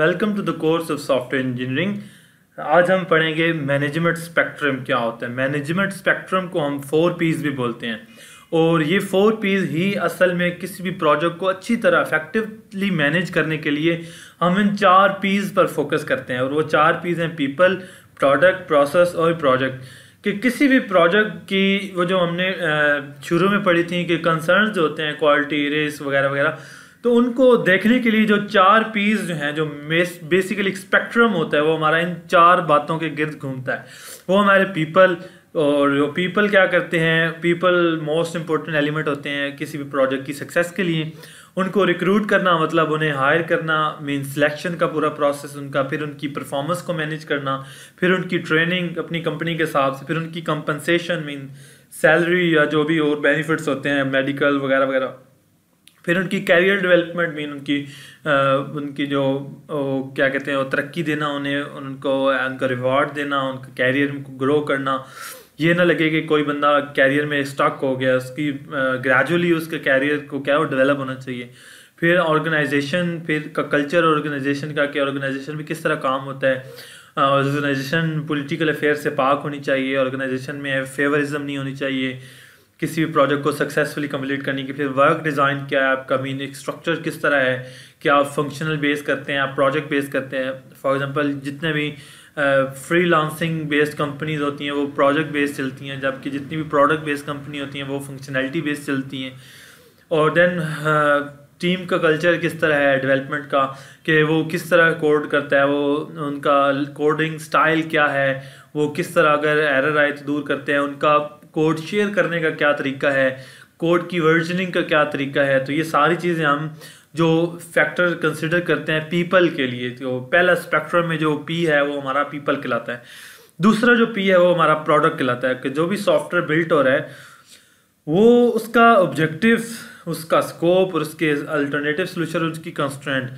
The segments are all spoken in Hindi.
welcome to the course of software engineering आज हम पढ़ेंगे मैनेजमेंट स्पेक्ट्रम क्या होता है मैनेजमेंट स्पेक्ट्रम को हम फोर पीस भी बोलते हैं और ये फोर पीस ही असल में किसी भी प्रोजेक्ट को अच्छी तरह इफेक्टिवली मैनेज करने के लिए हम इन चार पीस पर फोकस करते हैं और वो चार पीस हैं पीपल प्रोडक्ट प्रोसेस और प्रोजेक्ट कि किसी भी प्रोजेक्ट की वो जो हमने शुरू में पढ़ी थी कि कंसर्न होते हैं क्वालिटी रेस वगैरह वगैरह तो उनको देखने के लिए जो चार पीस जो हैं जो बेसिकली स्पेक्ट्रम होता है वो हमारा इन चार बातों के गिर्द घूमता है वो हमारे पीपल और जो पीपल क्या करते हैं पीपल मोस्ट इम्पोर्टेंट एलिमेंट होते हैं किसी भी प्रोजेक्ट की सक्सेस के लिए उनको रिक्रूट करना मतलब उन्हें हायर करना मीन सिलेक्शन का पूरा प्रोसेस उनका फिर उनकी परफॉर्मेंस को मैनेज करना फिर उनकी ट्रेनिंग अपनी कंपनी के हिसाब से फिर उनकी कंपनसेशन मीन सैलरी या जो भी और बेनिफिट्स होते हैं मेडिकल वगैरह वगैरह फिर उनकी कैरियर डेवलपमेंट मीन उनकी आ, उनकी जो ओ, क्या कहते हैं तरक्की देना उन्हें उनको उनका रिवॉर्ड देना उनका कैरियर उनको ग्रो करना ये ना लगे कि कोई बंदा कैरियर में स्टक हो गया उसकी ग्रेजुअली उसके कैरियर को क्या वो डेवलप होना चाहिए फिर ऑर्गेनाइजेशन फिर का कल्चर ऑर्गेनाइजेशन का क्या ऑर्गेनाइजेशन में किस तरह काम होता है ऑर्गेनाइजेशन पॉलिटिकल अफेयर से पाक होनी चाहिए ऑर्गेनाइजेशन में फेवरिज्म नहीं होनी चाहिए किसी भी प्रोजेक्ट को सक्सेसफुली कंप्लीट करने की फिर वर्क डिज़ाइन क्या है आपका मीन स्ट्रक्चर किस तरह है क्या आप फंक्शनल बेस करते हैं आप प्रोजेक्ट बेस करते हैं फॉर एग्जांपल जितने भी फ्री लांसिंग बेस्ड कंपनीज होती हैं वो प्रोजेक्ट बेस्ड चलती हैं जबकि जितनी भी प्रोडक्ट बेस्ड कंपनी होती हैं वो फंक्शनैलिटी बेस्ड चलती हैं और देन टीम का कल्चर किस तरह है डेवलपमेंट का कि वो किस तरह कोड करता है वो उनका कोडिंग स्टाइल क्या है वो किस तरह अगर एरर आए तो दूर करते हैं उनका कोड शेयर करने का क्या तरीका है कोड की वर्जनिंग का क्या तरीका है तो ये सारी चीज़ें हम जो फैक्टर कंसिडर करते हैं पीपल के लिए तो पहला स्पेक्ट्रम में जो पी है वो हमारा पीपल कहलाता है दूसरा जो पी है वो हमारा प्रोडक्ट कहलाता है कि जो भी सॉफ्टवेयर बिल्ट हो रहा है वो उसका ऑब्जेक्टिव उसका स्कोप और उसके अल्टरनेटिव सोल्यूशन उसकी कंस्टेंट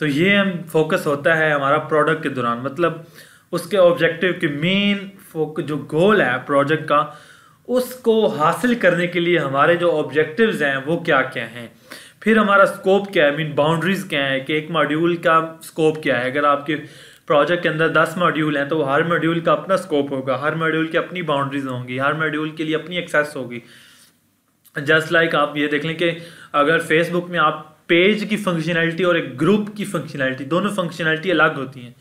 तो ये हम फोकस होता है हमारा प्रोडक्ट के दौरान मतलब उसके ऑब्जेक्टिव के मेन फोक जो गोल है प्रोजेक्ट का उसको हासिल करने के लिए हमारे जो ऑब्जेक्टिव्स हैं वो क्या क्या हैं फिर हमारा स्कोप क्या है मीन बाउंड्रीज़ क्या है कि एक मॉड्यूल का स्कोप क्या है अगर आपके प्रोजेक्ट के अंदर दस मॉड्यूल हैं तो हर मॉड्यूल का अपना स्कोप होगा हर मॉड्यूल की अपनी बाउंड्रीज होंगी हर मॉड्यूल के लिए अपनी एक्सेस होगी जस्ट लाइक like आप ये देख लें कि अगर फेसबुक में आप पेज की फंक्शनैलिटी और एक ग्रुप की फंक्शनैलिटी दोनों फंक्शनैलिटी अलग होती हैं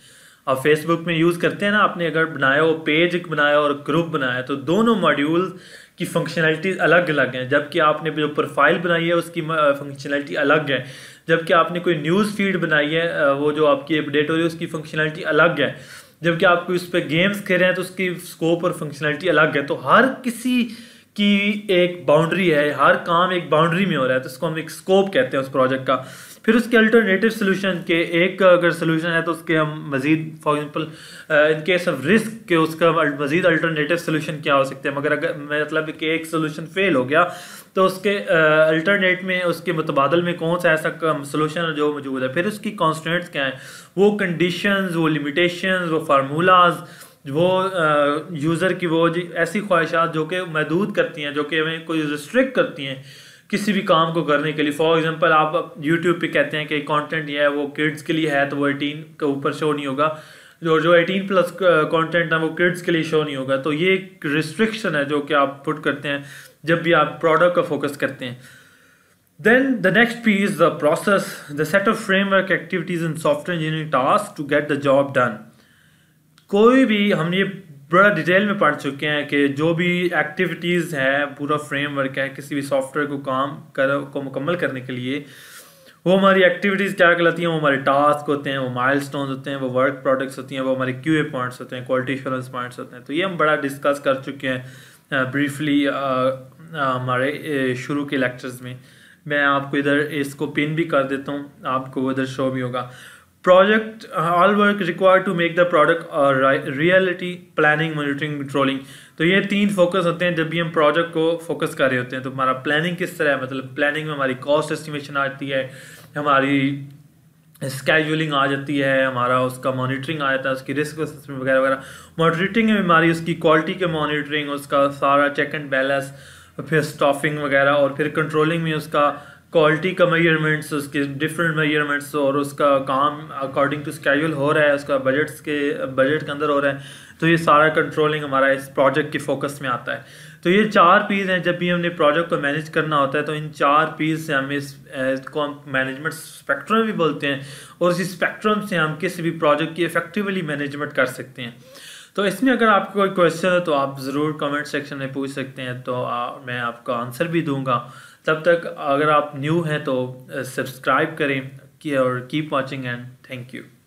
और फेसबुक में यूज़ करते हैं ना आपने अगर बनाया हो पेज बनाया और ग्रुप बनाया तो दोनों मॉड्यूल की फंक्शनैलिटीज़ अलग अलग हैं जबकि आपने जो प्रोफाइल बनाई है उसकी फंक्शनैलिटी अलग है जबकि आपने कोई न्यूज़ फीड बनाई है वो जो आपकी अपडेट हो रही है उसकी फंक्शनैलिटी अलग है जबकि आप उस पर गेम्स खेल रहे हैं तो उसकी स्कोप और फंक्शनैलिटी अलग है तो हर किसी की एक बाउंड्री है हर काम एक बाउंड्री में हो रहा है तो उसको हम एक स्कोप कहते हैं उस प्रोजेक्ट का फिर उसके अल्टरनेटिव सोल्यूशन के एक अगर सोल्यूशन है तो उसके हम मजीद for example in case of risk के उसका मजीद अल्टरनेटिव सोल्यूशन क्या हो सकते हैं मगर अगर मतलब कि एक सोल्यूशन फेल हो गया तो उसके अल्टरनेट में उसके मुतबादल में कौन सा ऐसा सोल्यूशन जो मौजूद है फिर उसकी कॉन्सटेंट्स क्या हैं वो कंडीशन वो लिमिटेशन वो फार्मूलाज वो यूज़र की वो जी ऐसी ख्वाहिशात जो कि महदूद करती हैं जो कि हमें कोई रिस्ट्रिक्ट करती हैं किसी भी काम को करने के लिए फॉर एग्जांपल आप यूट्यूब पे कहते हैं कि कंटेंट ये है वो किड्स के लिए है तो वो एटीन के ऊपर शो नहीं होगा जो जो एटीन प्लस कंटेंट है वो किड्स के लिए शो नहीं होगा तो ये एक रिस्ट्रिक्शन है जो कि आप पुट करते हैं जब भी आप प्रोडक्ट का फोकस करते हैं then the next P is the process the set of framework activities in software engineering task to get the job done कोई भी हम ये बड़ा डिटेल में पढ़ चुके हैं कि जो भी एक्टिविटीज़ है पूरा फ्रेमवर्क है किसी भी सॉफ्टवेयर को काम कर को मुकम्मल करने के लिए वो हमारी एक्टिविटीज़ क्या कहलाती हैं वो हमारे टास्क होते हैं वो माइल होते हैं वो वर्क प्रोडक्ट्स होती हैं वो हमारे क्यू ए पॉइंट्स होते हैं क्वालिटी इश्योरेंस पॉइंट्स होते हैं तो ये हम बड़ा डिस्कस कर चुके हैं ब्रीफली हमारे शुरू के लेक्चर्स में मैं आपको इधर इसको पिन भी कर देता हूँ आपको वो इधर शो भी होगा project uh, all work required to make the product a reality planning monitoring controlling तो ये तीन फोकस होते हैं जब भी हम प्रोजेक्ट को फोकस कर रहे होते हैं तो हमारा प्लानिंग किस तरह है मतलब प्लानिंग में हमारी कॉस्ट एस्टिमेशन आती है हमारी स्केजुलिंग आ जाती है हमारा उसका मॉनिटरिंग आ जाता है उसकी रिस्क वगैरह वगैरह मॉनिटरिंग में हमारी उसकी क्वालिटी के मॉनिटरिंग उसका सारा चेक एंड बैलेंस फिर स्टॉफिंग वगैरह और फिर कंट्रोलिंग में उसका क्वालिटी का मेजरमेंट्स उसके डिफरेंट मेजरमेंट्स और उसका काम अकॉर्डिंग टू स्कैजल हो रहा है उसका बजट्स के बजट के अंदर हो रहा है तो ये सारा कंट्रोलिंग हमारा इस प्रोजेक्ट के फोकस में आता है तो ये चार पीस हैं जब भी हमने प्रोजेक्ट को मैनेज करना होता है तो इन चार पीस से हम इस हम मैनेजमेंट स्पेक्ट्रम भी बोलते हैं और इसी स्पेक्ट्रम से हम किसी भी प्रोजेक्ट की इफेक्टिवली मैनेजमेंट कर सकते हैं तो इसमें अगर आपको कोई क्वेश्चन है तो आप ज़रूर कमेंट सेक्शन में पूछ सकते हैं तो आ, मैं आपका आंसर भी दूंगा तब तक अगर आप न्यू हैं तो सब्सक्राइब uh, करें और keep watching and thank you